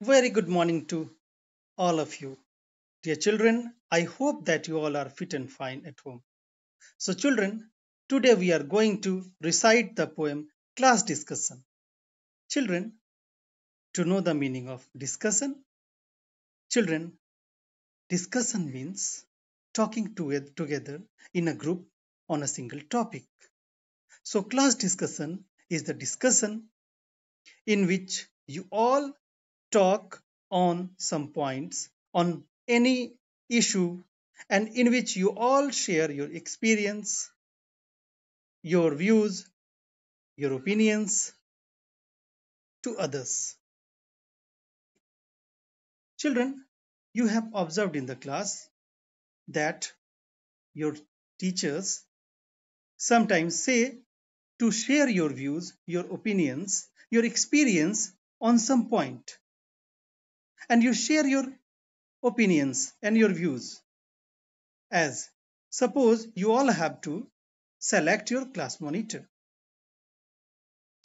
Very good morning to all of you. Dear children, I hope that you all are fit and fine at home. So, children, today we are going to recite the poem Class Discussion. Children, to know the meaning of discussion, children, discussion means talking together in a group on a single topic. So, class discussion is the discussion in which you all talk on some points on any issue and in which you all share your experience, your views, your opinions to others. Children, you have observed in the class that your teachers sometimes say to share your views, your opinions, your experience on some point and you share your opinions and your views as suppose you all have to select your class monitor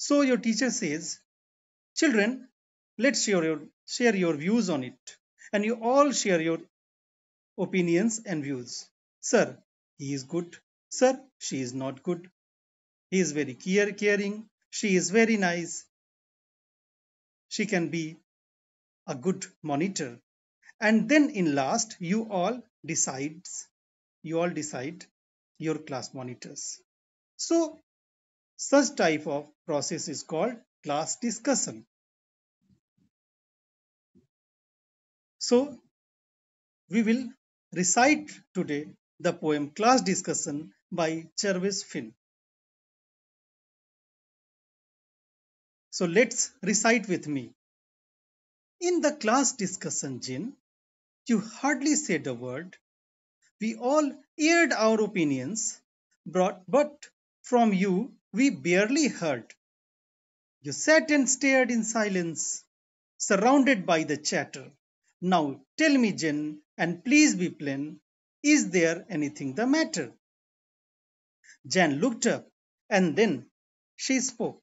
so your teacher says children let's share your share your views on it and you all share your opinions and views sir he is good sir she is not good he is very care caring she is very nice she can be a good monitor and then in last you all decides you all decide your class monitors so such type of process is called class discussion so we will recite today the poem class discussion by Chervis Finn so let's recite with me in the class discussion, Jin, you hardly said a word. We all aired our opinions, brought, but from you we barely heard. You sat and stared in silence, surrounded by the chatter. Now tell me, Jin, and please be plain, is there anything the matter? Jan looked up and then she spoke.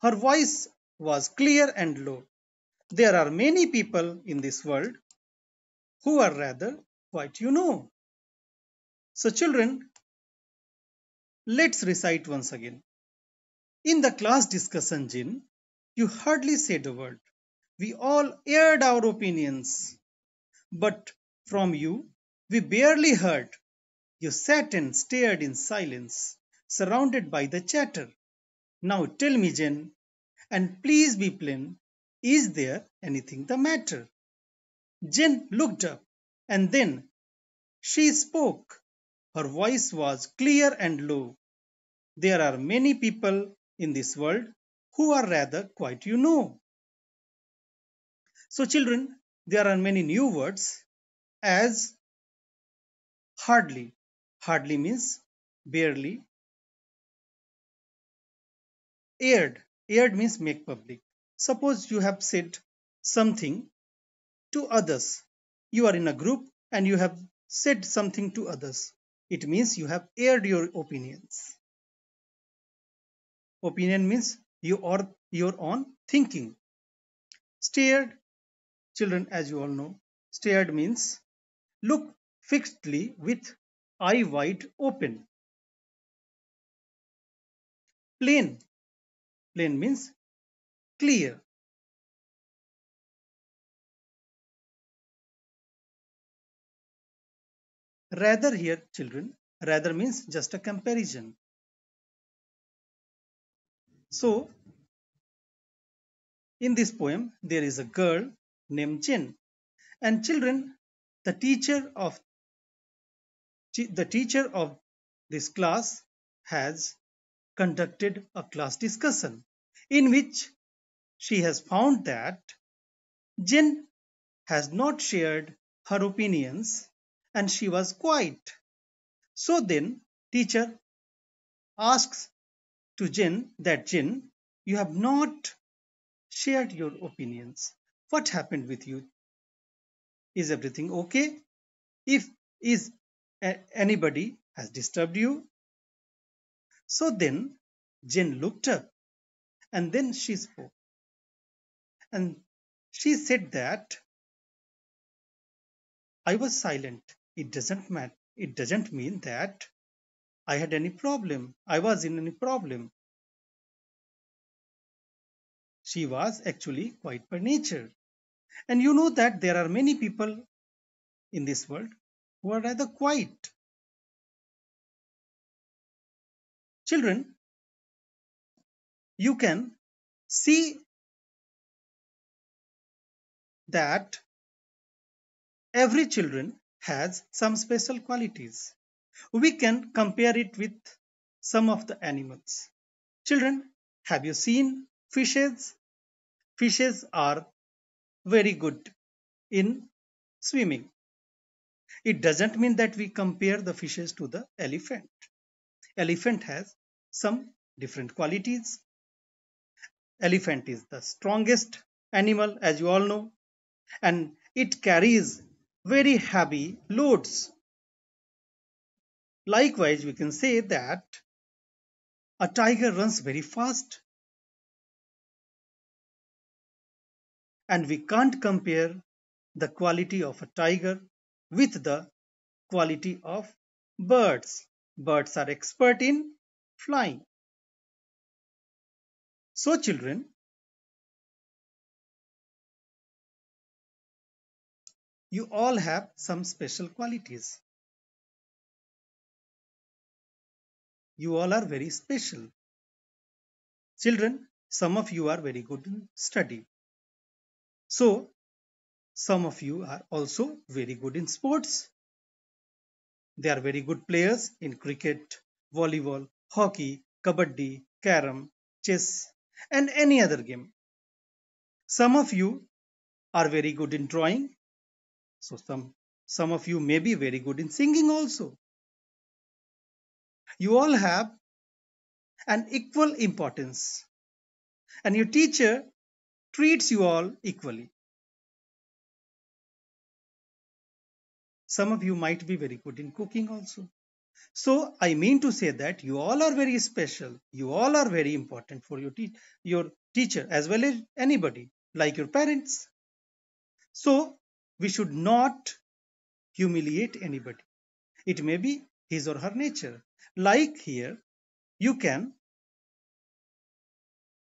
Her voice was clear and low. There are many people in this world who are rather what you know. So, children, let's recite once again. In the class discussion, Jin, you hardly said a word. We all aired our opinions. But from you, we barely heard. You sat and stared in silence, surrounded by the chatter. Now tell me, Jen, and please be plain, is there anything the matter? Jen looked up and then she spoke. Her voice was clear and low. There are many people in this world who are rather quite you know. So, children, there are many new words as hardly. Hardly means barely aired aired means make public suppose you have said something to others you are in a group and you have said something to others it means you have aired your opinions opinion means you are your own thinking stared children as you all know stared means look fixedly with eye wide open plain plain means clear. Rather here children, rather means just a comparison. So in this poem there is a girl named Jin and children the teacher of the teacher of this class has conducted a class discussion in which she has found that Jin has not shared her opinions and she was quiet. So then teacher asks to Jin that Jin, you have not shared your opinions. What happened with you? Is everything okay? If is anybody has disturbed you? So then Jin looked up and then she spoke. And she said that I was silent. It doesn't matter. It doesn't mean that I had any problem. I was in any problem. She was actually quiet by nature. And you know that there are many people in this world who are rather quiet. Children, you can see that every children has some special qualities. We can compare it with some of the animals. Children, have you seen fishes? Fishes are very good in swimming. It doesn't mean that we compare the fishes to the elephant. Elephant has some different qualities elephant is the strongest animal as you all know and it carries very heavy loads likewise we can say that a tiger runs very fast and we can't compare the quality of a tiger with the quality of birds birds are expert in flying so children, you all have some special qualities. You all are very special. Children, some of you are very good in study. So, some of you are also very good in sports. They are very good players in cricket, volleyball, hockey, kabaddi, carom, chess, and any other game. Some of you are very good in drawing. So some, some of you may be very good in singing also. You all have an equal importance and your teacher treats you all equally. Some of you might be very good in cooking also. So I mean to say that you all are very special. You all are very important for your, te your teacher as well as anybody like your parents. So we should not humiliate anybody. It may be his or her nature. Like here, you can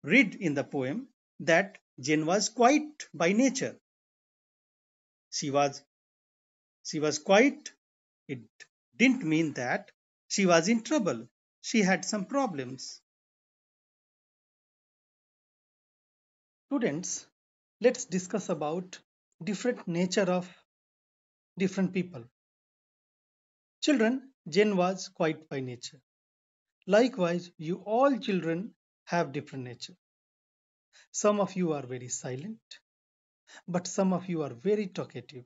read in the poem that Jane was quite by nature. She was she was quite It didn't mean that she was in trouble. She had some problems. Students, let's discuss about different nature of different people. Children, Jane was quiet by nature. Likewise, you all children have different nature. Some of you are very silent, but some of you are very talkative.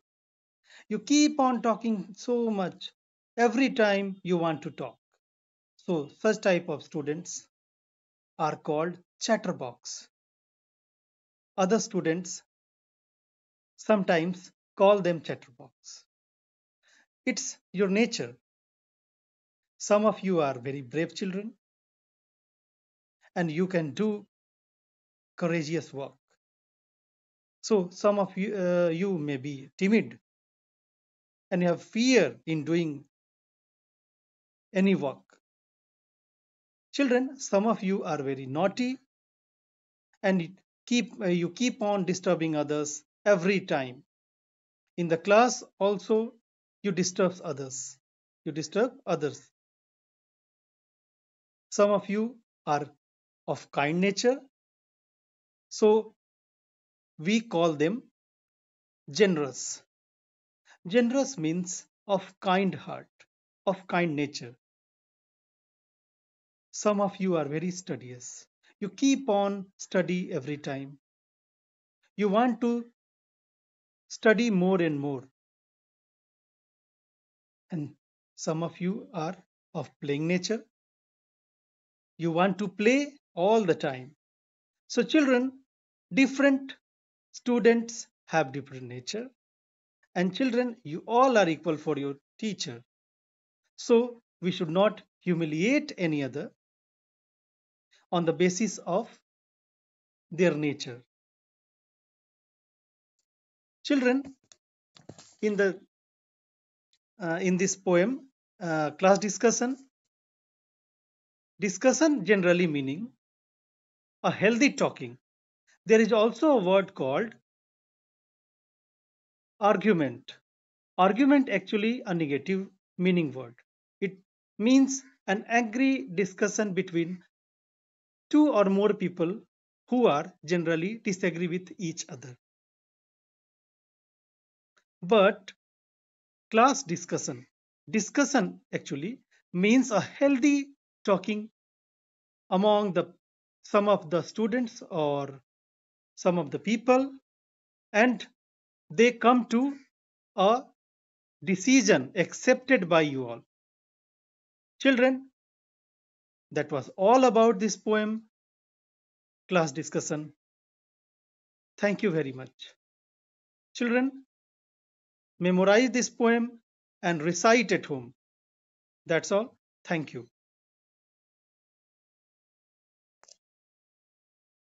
You keep on talking so much every time you want to talk. So such type of students are called chatterbox. Other students sometimes call them chatterbox. It's your nature. Some of you are very brave children and you can do courageous work. So some of you, uh, you may be timid and you have fear in doing any work. Children, some of you are very naughty and keep, uh, you keep on disturbing others every time. In the class also, you disturb others. You disturb others. Some of you are of kind nature. So we call them generous. Generous means of kind heart, of kind nature. Some of you are very studious. You keep on study every time. You want to study more and more. And some of you are of playing nature. You want to play all the time. So, children, different students have different nature. And children, you all are equal for your teacher. So, we should not humiliate any other on the basis of their nature. Children, in the uh, in this poem, uh, class discussion, discussion generally meaning a healthy talking. There is also a word called argument. Argument actually a negative meaning word. It means an angry discussion between two or more people who are generally disagree with each other. But class discussion, discussion actually means a healthy talking among the some of the students or some of the people and they come to a decision accepted by you all. Children, that was all about this poem class discussion. Thank you very much. Children, memorize this poem and recite at home. That's all. Thank you.